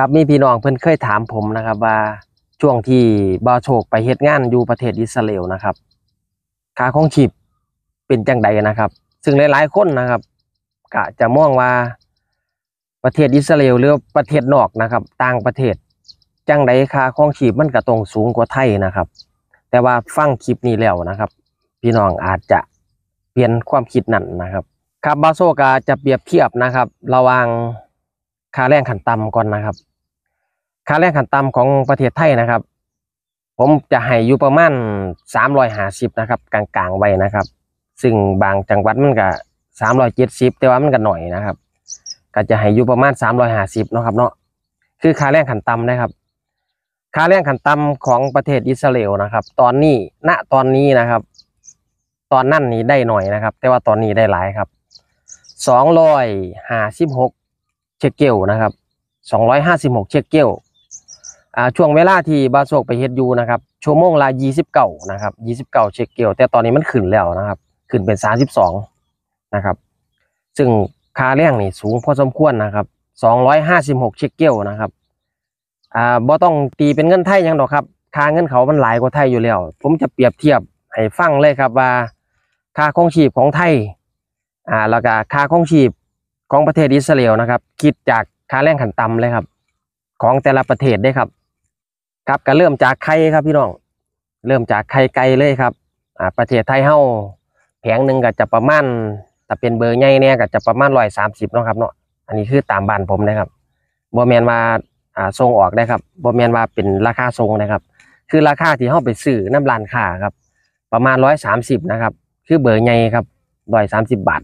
ครับมีพี่น้องเพิ่นเคยถามผมนะครับว่าช่วงที่บ่าวโชคไปเฮ็ดงานอยู่ประเทศอิสราเอลนะครับค่าของชีพเป็นจังใดนะครับ ซึ่งหลายๆคนนะครับกะจะมองว่าประเทศอิสราเอลหรือประเทศนอกนะครับ ต่างประเทศจังใดค่าของชีพมันก็ตรงสูงกว่าไทยนะครับ แต่ว่าฟังคลิปนี้แล้วนะครับ พี่น้องอาจจะเปลี่ยนความคิดนั่นนะครับ ครับบาโซกาจะเปรียบเทียบนะครับ ระหว่างค่าแรงขันต่ำก่อนนะครับ ค่าแรงขันต่ำของประเทศไทยนะครับ ผมจะให้อยู่ประมาณสามร้อยห้าสิบนะครับ กลางๆไว้นะครับ ซึ่งบางจังหวัดมันก็สามร้อยเจ็ดสิบแต่ว่ามันก็หน่อยนะครับ ก็จะให้อยู่ประมาณสามร้อยห้าสิบนะครับ เนาะ คือค่าแรงขันต่ำนะครับ ค่าแรงขันต่ำของประเทศอิสราเอลนะครับ ตอนนี้ ณ ตอนนี้นะครับ ตอนนั่นนี้ได้หน่อยนะครับ แต่ว่าตอนนี้ได้หลายครับสองร้อยห้าสิบหกเช็คเกลนะครับสองร้อยห้าสิบหกเช็คเกลอ่าช่วงเวลาที่บาโซกไปเฮ็ดอยู่นะครับ ชั่วโมงละยี่สิบเก้านะครับยี่สิบเก้าเช็คเกลแต่ตอนนี้มันขึ้นแล้วนะครับ ขึ้นเป็นสามสิบสองนะครับ ซึ่งค่าแรงนี่สูงพอสมควรนะครับสองร้อยห้าสิบหกเช็คเกลนะครับอ่าบ่ต้องตีเป็นเงินไทยยังดอกครับค่าเงินเขามันหลายกว่าไทยอยู่แล้ว ผมจะเปรียบเทียบให้ฟังเลยครับว่าค่าคองชีพของไทยอ่าแล้วก็ค่าคองชีพของประเทศอิสราเอลนะครับ คิดจากค่าแรงขันต่ำาเลยครับ ของแต่ละประเทศได้ครับ ครับก็เริ่มจากไข่ครับพี่น้อง เริ่มจากไข่ไก่เลยครับ อ่าประเทศไทยเฮ้าแผงหนึ่งก็จะประมาณถ้าเป็นเบอร์ใหญ่เนี่ยก็จะประมาณร้อยสามสิบนะครับเนาะ อันนี้คือตามบ้านผมนะครับบอแมนว่าอ่าทรงออกได้ครับบอแมนว่าเป็นราคาทรงนะครับ คือราคาที่เฮ้าไปซื้อน้ำร้านคาครับ ประมาณร้อยสามสิบนะครับ คือเบอร์ใหญ่ครับร้อยสามสิบบาท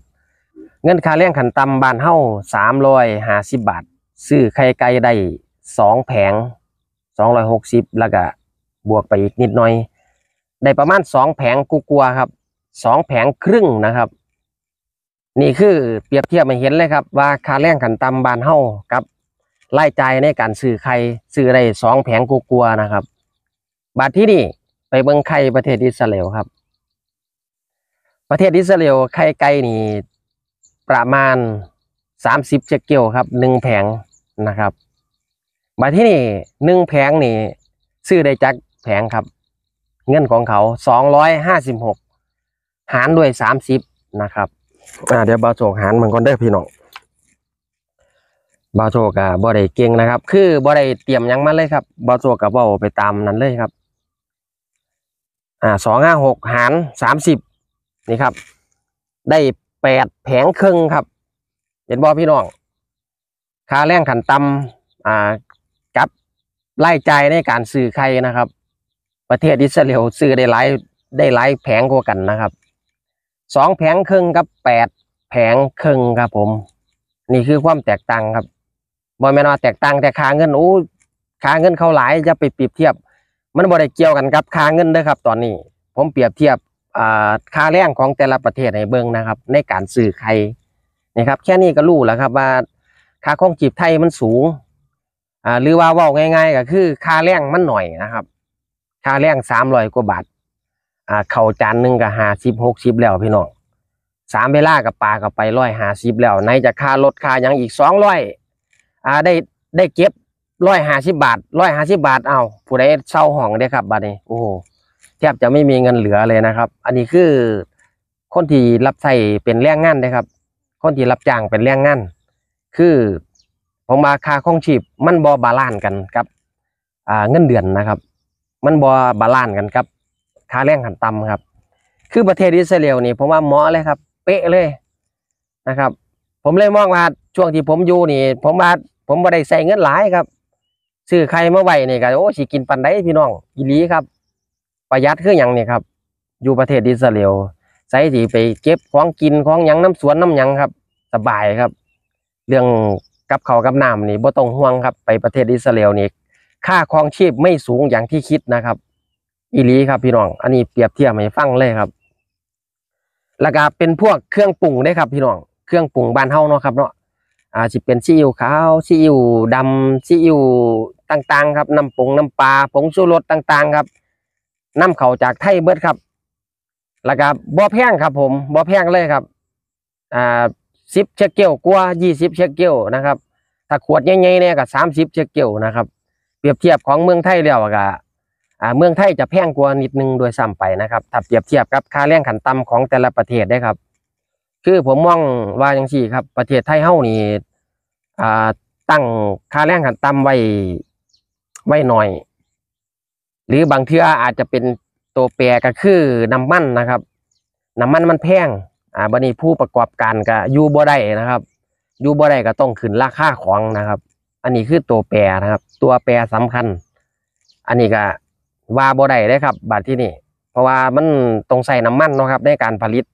เงินค่า้รงขันต่ำบานเฮ้าสามร้อยห้าสิบบาทซื้อไข่ไก่ได้สองแผงสองร้อยหกสิบแล้วก็บวกไปอีกนิดหน่อยได้ประมาณสองแผงกูกลัวครับสองแผงครึ่งนะครับ นี่คือเปรียบเทียบมาเห็นเลยครับว่าค่าแรงขันต่ำบานเฮ้ากับรายจ่ายในการซื้อไข่ซื้อได้สองแผงกูกลัวนะครับบาทที่นี่ไปเบิ้งไข่ประเทศอิสราเอลครับ ประเทศอิสราเอลไข่ไก่นี่ประมาณสามสิบเจเกียวครับหนึ่งแผงนะครับมาที่นี่หนึ่งแผงนี่ซื้อได้จากแผงครับ เงินของเขาสองร้อยห้าสิบหกหารด้วยสามสิบนะครับอ่าเดี๋ยวบาโจกหารมันก่อนได้พี่น้องบาโจกับบ่ได้เก่งนะครับคือบ่ได้เตรียมยังมาเลยครับบาโจกับบ่ไปตามนั้นเลยครับอ่าสองห้าหกหารสามสิบนี่ครับ ได้แปดแผงครึ่งครับ เห็นบ่พี่น้องค่าแรงขันต่ำอ่า กับไล่ใจในการซื้อใครนะครับ ประเทศอิสราเอลซื้อได้หลายได้หลายแผงกว่ากันนะครับ สองแผงครึ่งกับแปดแผงครึ่งครับผม นี่คือความแตกต่างครับบอยแมนว่าแตกต่างแต่ค่าเงินโอ้ค่าเงินเขาหลายจะไปเปรียบเทียบ มันบ่ได้เกี่ยวกันครับค่าเงินเด้อครับ ตอนนี้ ผมเปรียบเทียบค่าแรงของแต่ละประเทศในเบิ้งนะครับ ในการสื่อใครนะครับแค่นี้ก็รู้แล้วครับว่าค่า้องจีบไทยมันสูง หรือว่าว่าง่าย ๆ ก็คือค่าแรงมันหน่อยนะครับ ค่าแรงสามร้อยกว่าบาทเข่าจานหนึ่งกับห้าสิบหกสิบแล้วพี่น้องสามเวลากับปลากับไปร้อยห้าสิบแล้ว ในจะค่ารถค่ายังอีกสองร้อยได้ได้เก็บร้อยห้าสิบบาทร้อยห้าสิบบาทเอาผู้ใดเช่าห้องได้ครับบัดนี้โอ้โหทบจะไม่มีเงินเหลือเลยนะครับ อันนี้คือคนที่รับใส่เป็นแรงงานนะครับ คนที่รับจ้างเป็นแรงงานคือผมมาค่าของชีพมันบอบาลานกันครับเงินเดือนนะครับ มันบอบาลานกันครับค่าแรงขันต่ำครับ คือประเทศอิสราเอลนี่ผมว่าเหมาะเลยครับ เป๊ะเลยนะครับ ผมเลยมองว่าช่วงที่ผมอยู่นี่ผมว่าผมม่ได้ใส่เงินหลายครับซื้อใครมาไหว้นี่ก็โอ้สีกินปันได้พี่น้องอีหลีครับประหยัดคืออย่างนี้ครับ อยู่ประเทศอิสราเอลใช้สีไปเก็บของกินของยังน้ำสวนน้ำายังครับ สบายครับ เรื่องกับเขากับน้ำนี่บ่ต้องห่วงครับ ไปประเทศอิสราเอลนี่ค่าครองชีพไม่สูงอย่างที่คิดนะครับ อีลีครับพี่น้อง อันนี้เปรียบเทียบให้ฟังเลยครับราคาเป็นพวกเครื่องปรุงได้ครับพี่น้อง เครื่องปรุงบ้านเฮาเนาะครับ เนาะอ่าจะเป็นซีอิ๊วขาว ซีอิ๊วดำซีอิ๊วต่างๆ ครับ น้ำปรุงน้ำปลา ผงชูรสต่างๆครับนำเข่าจากไทยเบิดครับ แล้วก็บ่อแพงครับผม บ่อแพงเลยครับ อ่าสิบเชเกลกว่ายี่สิบเชเกลนะครับ ถ้าขวดใหญ่ๆเนี่ยก็สามสิบเชเกลนะครับ เปรียบเทียบของเมืองไทยแล้วก็เมืองไทยจะแพงกว่านิดนึงโดยซ้าไปนะครับ ถ้าเปรียบเทียบกับค่าแรงขันต่าของแต่ละประเทศได้ครับ คือผมมองว่าอย่างสี่ ครับประเทศไทยเฮ้านี่า ตั้งค่าแรงขันต่าไว้ไว้หน่อยหรือบางเทื่ออาจจะเป็นตัวแปรก็คือน้ำมันนะครับน้ำมันมันแพงอ่าบันนี้ผู้ประกอบการก็อยู่บ่ได้นะครับอยู่บ่ได้ก็ต้องขึ้นราคาของนะครับ อันนี้คือตัวแปรนะครับ ตัวแปรสำคัญ อันนี้ก็ว่าบ่ได้เลยครับ บาทที่นี่เพราะว่ามันต้องใส่น้ำมันเนาะครับในการผลิต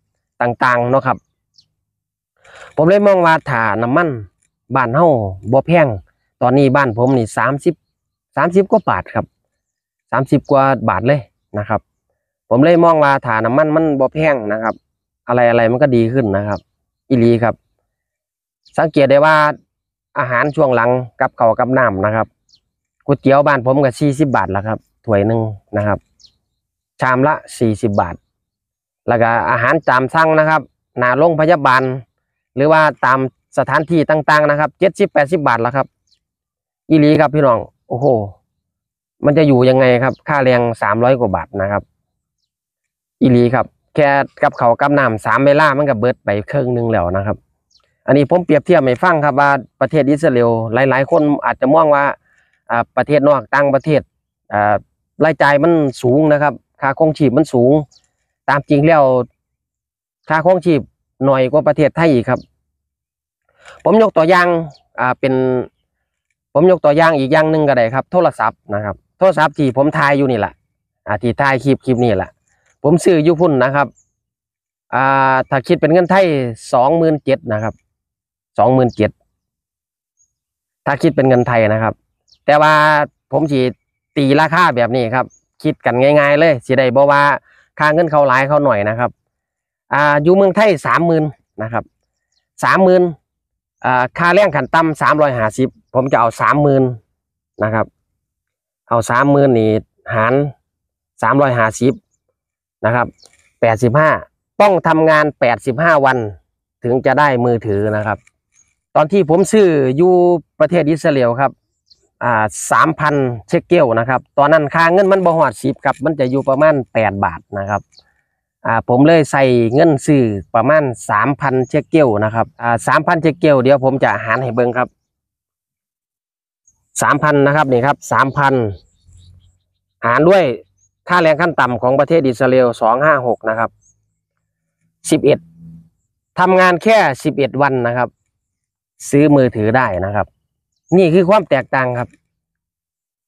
ต่างๆเนาะครับ ผมเลยมองว่าถ่าน้ำมันบ้านเฮาบ่แพง ตอนนี้บ้าน ผมนี่สามสิบสามสิบกว่าบาทครับสามสิบกว่าบาทเลยนะครับ ผมเลยมองราฐานน้ำมันมันบ่แพงนะครับ อะไรอะไรมันก็ดีขึ้นนะครับอีลีครับ สังเกตได้ว่าอาหารช่วงหลังกับเขากับน้ำนะครับก๋วยเตี๋ยวบ้านผมก็สี่สิบบาทแล้วครับถ้วยหนึ่งนะครับ ชามละสี่สิบบาท แล้วก็อาหารจามสั่งนะครับหนาโรงพยาบาลหรือว่าตามสถานที่ต่าง ๆ นะครับเจ็ดสิบแปดสิบบาทแล้วครับ อีลีครับพี่น้องโอ้โหมันจะอยู่ยังไงครับ ค่าแรงสามร้อยกว่าบาทนะครับ อีลีครับ แค่กับเขากับน้ำสามเวลามันก็เบิดไปครึ่งนึงแล้วนะครับ อันนี้ผมเปรียบเทียบให้ฟังครับว่าประเทศอิสราเอลหลายๆคนอาจจะมองว่าประเทศนอกต่างประเทศรายจ่ายมันสูงนะครับ ค่าครองชีพมันสูง ตามจริงแล้วค่าครองชีพหน่อยกว่าประเทศไทยอีกครับ ผมยกตัวอย่างเป็น ผมยกตัวอย่างอีกอย่างหนึ่งก็ได้ครับ โทรศัพท์นะครับโทรศัพท์ที่ผมถ่ายอยู่นี่แหละอ่าที่ถ่ายคลิปคลิปนี่แหละผมซื้ออยู่พุ่นนะครับอ่าถ้าคิดเป็นเงินไทยสองหมื่นเจ็ดนะครับสองหมื่นเจ็ดถ้าคิดเป็นเงินไทยนะครับ แต่ว่าผมฉีตีราคาแบบนี้ครับ คิดกันง่าย ๆ เลยสีได้บอกว่าค่าเงินเขาหลายเขาหน่อยนะครับอ่าอยู่เมืองไทยสามหมื่นนะครับสามหมื่นอ่าค่าแรงขันต่ำสามร้อยห้าสิบผมจะเอาสามหมื่นนะครับเอาสามหมื่นนี่หารสามร้อยห้าสิบนะครับแปดสิบห้าต้องทำงานแปดสิบห้าวันถึงจะได้มือถือนะครับ ตอนที่ผมซื้ออยู่ประเทศอิสราเอลครับอ่าสามพันเชเกลนะครับตอนนั้นค่าเงินมันบวหอดสิบครับมันจะอยู่ประมาณแปดบาทนะครับอ่าผมเลยใส่เงินซื้อประมาณสามพันเชเกลนะครับอ่าสามพันเชเกลเดี๋ยวผมจะหารให้เบิ้งครับสามพันนะครับนี่ครับสามพันหารด้วยค่าแรงขั้นต่ำของประเทศอิสราเอลสองห้าหกนะครับสิบเอ็ดทำงานแค่สิบเอ็ดวันนะครับ ซื้อมือถือได้นะครับ นี่คือความแตกต่างครับ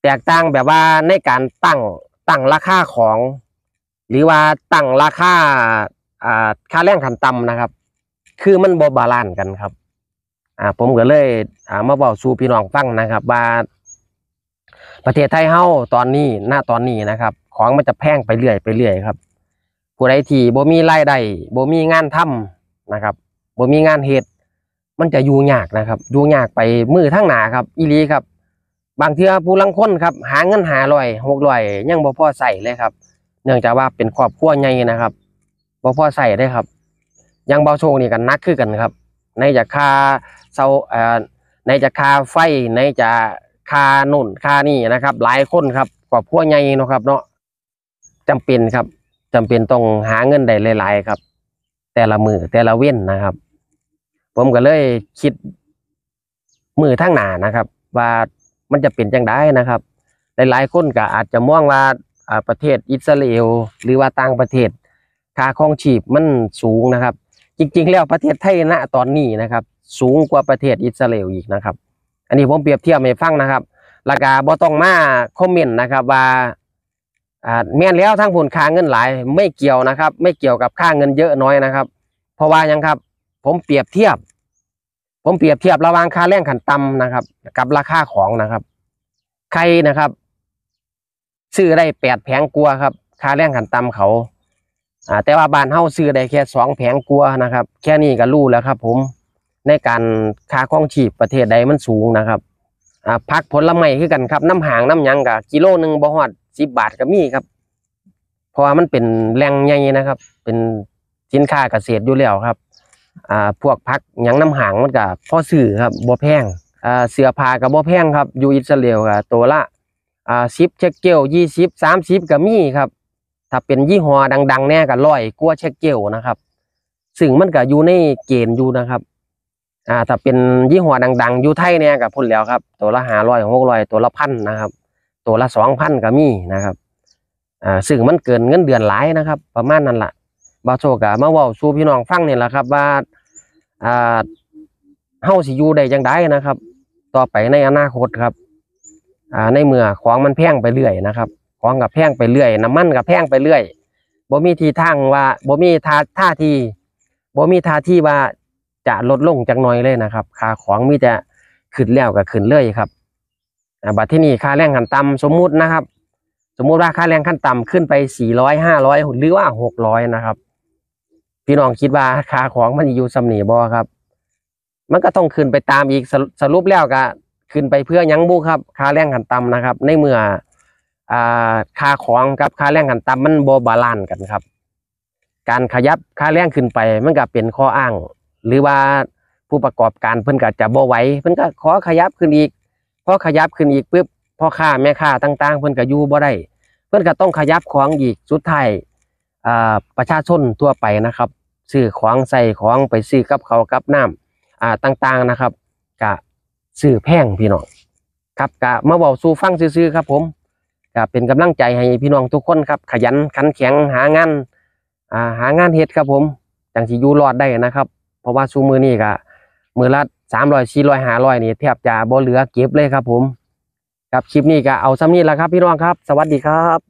แตกต่างแบบว่าในการตั้งตั้งราคาของ หรือว่าตั้งราคาอ่าค่าแรงขั้นต่ำนะครับ คือมันบบาลานกันครับอ่าผมก็เลยอ่ามาบอกสู่พี่น้องฟังนะครับว่าประเทศไทยเฮาตอนนี้หน้าตอนนี้นะครับ ของมันจะแพงไปเรื่อยไปเรื่อยครับ ผู้ใดที่บ่มีรายได้บ่มีงานทำนะครับบ่มีงานเหตุมันจะอยู่ยากนะครับอยู่ยากไปมือทั้งหนาครับ อีลีครับ บางเทื่อผู้ลังคนครับ หาเงินหาลอยหกลอยยังบ่พอใส่เลยครับ เนื่องจากว่าเป็นครอบครัวใหญ่นะครับบ่พอใส่ได้ครับ ยังเบาโชงนี่กันนักขึ้นกันครับในจากค่าเศร้าในจะคาไฟในจะคาหนุนคานี่นะครับ หลายคนครับกว่าพวกใหญ่นะครับเนาะจำเป็นครับ จำเป็นต้องหาเงินได้หลายๆครับ แต่ละมือแต่ละเว้นนะครับผมก็เลยคิดมือทั้งหนานะครับ ว่ามันจะเป็นจังได้นะครับหลายๆคนก็อาจจะมองว่าประเทศอิสราเอลหรือว่าต่างประเทศค่าครองชีพมันสูงนะครับ จริงๆ แล้วประเทศไทยณตอนนี้นะครับสูงกว่าประเทศอิสราเอลอีกนะครับ อันนี้ผมเปรียบเทียบให้ฟังนะครับ ราคาบอต้องมาคอมเมนต์นะครับ ว่าแม่นแล้วทั้งผลค่าเงินหลายไม่เกี่ยวนะครับ ไม่เกี่ยวกับค่าเงินเยอะน้อยนะครับ เพราะว่ายังครับ ผมเปรียบเทียบ ผมเปรียบเทียบระหว่างค่าแรงขันต่านะครับ กับราคาของนะครับใครนะครับ ซื้อได้แปดแผงกลัวครับค่าแรงขันต่าเขาอ่าแต่ว่าบ้านเฮาซื้อได้แค่สองแผงกลัวนะครับ แค่นี้ก็รู้แล้วครับ ผมในการค่าข้องชีพประเทศใดมันสูงนะครับ อ่าพักผลไม้คือกันครับน้ำหางน้ำยังกะ กิโลหนึ่งบ่ฮอดสิบบาทก็มีครับ เพราะว่ามันเป็นแรงใหญ่นะครับ เป็นสินค้าเกษตรอยู่แล้วครับ อ่าพวกพักยังน้ำหางมันกับพ่อสื่อครับบ่แพง อ่าเสือผ้ากับบ่แพงครับอยู่อิสราเอลกบตัวละ อ่าสิบเช็คเกลยี่สิบสามสิบก็มีครับ ถ้าเป็นยี่ห้อดัง ๆ แน่ก็ร้อยกวัวเช็คเกลนะครับ ซึ่งมันก็อยู่ในเกณฑ์อยู่นะครับอ่าถ้าเป็นยี่ห้อดังๆอยู่ไทยเนี่ยกับพุ่นแล้วครับตัวละหาร้อยหกร้อยตัวละพันนะครับตัวละสองพันก็มีนะครับ อ่าซึ่งมันเกิน เงินเดือนหลายนะครับ ประมาณนั้นแหละบาโชกะมาว่าวซูพี่น้องฟังเนี่ยแหละครับว่าอ่าเฮาสิอยู่ได้ยังได้นะครับ ต่อไปในอนาคตครับ อ่าในเมื่อของมันแพงไปเรื่อยนะครับของกับแพงไปเรื่อยน้ำมันกับแพงไปเรื่อยบ่มีทีทางว่าบ่มีท่าท่าทีบ่มีท่าที่ว่าจะลดลงจากน้อยเลยนะครับ ค่าของมีแต่ขึ้นแล้วกับขึ้นเรื่อยครับบัตรที่นี่ค่าแรงขั้นต่ำ สมมุตินะครับ สมมุติว่าค่าแรงขั้นต่ำขึ้นไปสี่ร้อยห้าร้อยหรือว่าหกร้อยนะครับ พี่น้องคิดว่าค่าของมันอยู่สำนีบอครับ มันก็ต้องขึ้นไปตามอีกสรุปแล้วก็ ขึ้นไปเพื่อยั้งบูครับ ค่าแรงขั้นต่ำนะครับ ในเมื่อค่าของกับค่าแรงขั้นต่ำมันบบบาลานกันครับ การขยับค่าแรงขึ้นไป มันก็เป็นข้ออ้างหรือว่าผู้ประกอบการเพิ่นก็จะบ่ไหวเพิ่นก็ขอขยับขึ้นอีกพอขยับขึ้นอีกปุ๊บพ่อค้าแม่ค้าต่างๆเพิ่นก็อยู่บ่ได้เพิ่นก็ต้องขยับของอีกสุดท้ายประชาชนทั่วไปนะครับซื้อของใส่ของไปซื้อกับเขากับน้ำอ่าต่างๆนะครับกะซื้อแพงพี่น้องครับกะมาบอกสู่ฟังซื้อๆครับผมกะเป็นกำลังใจให้พี่น้องทุกคนครับขยันขันแข็งหางานอ่าหางานเฮ็ดครับผมจังสิอยู่รอดได้นะครับเพราะว่าซูมือนี่ก็มือละสามร้อยสี่ร้อยห้าร้อยนี่แทบจะบ่เหลือเก็บเลยครับผม กับคลิปนี้ก็เอาซ้ำนี้แหละครับพี่น้องครับสวัสดีครับ